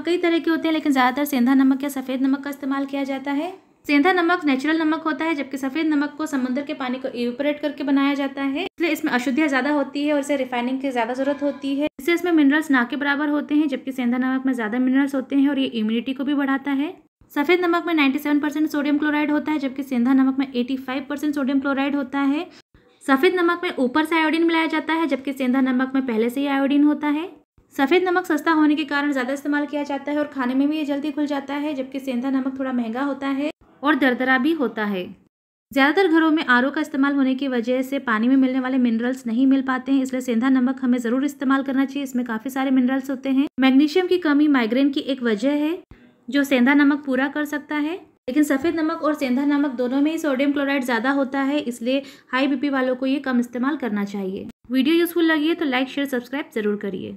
नमक कई तरह के होते हैं लेकिन ज़्यादातर सेंधा नमक या सफ़ेद नमक का इस्तेमाल किया जाता है सेंधा नमक नेचुरल नमक होता है जबकि सफ़ेद नमक को समुद्र के पानी को इवेपोरेट करके बनाया जाता है इसलिए इसमें अशुद्धियाँ ज़्यादा होती है और इसे रिफाइनिंग की ज़्यादा ज़रूरत होती है इससे इसमें मिनरल्स ना के बराबर होते हैं जबकि सेंधा नमक में ज़्यादा मिनरल्स होते हैं और ये इम्यूनिटी को भी बढ़ाता है सफ़ेद नमक में नाइन्टी परसेंट सोडियम क्लोराइड होता है जबकि सेंधा नमक में एटी परसेंट सोडियम क्लोराइड होता है सफ़ेद नमक में ऊपर से आयोडीन मिलाया जाता है जबकि सेंधा नमक में पहले से ही आयोडीन होता है सफ़ेद नमक सस्ता होने के कारण ज़्यादा इस्तेमाल किया जाता है और खाने में भी ये जल्दी घुल जाता है जबकि सेंधा नमक थोड़ा महंगा होता है और दरदरा भी होता है ज़्यादातर घरों में आर का इस्तेमाल होने की वजह से पानी में मिलने वाले मिनरल्स नहीं मिल पाते हैं इसलिए सेंधा नमक हमें ज़रूर इस्तेमाल करना चाहिए इसमें काफ़ी सारे मिनरल्स होते हैं मैग्नीशियम की कमी माइग्रेन की एक वजह है जो सेंधा नमक पूरा कर सकता है लेकिन सफ़ेद नमक और सेंधा नमक दोनों में ही सोडियम क्लोराइड ज़्यादा होता है इसलिए हाई बी वालों को ये कम इस्तेमाल करना चाहिए वीडियो यूज़फुल लगी है तो लाइक शेयर सब्सक्राइब ज़रूर करिए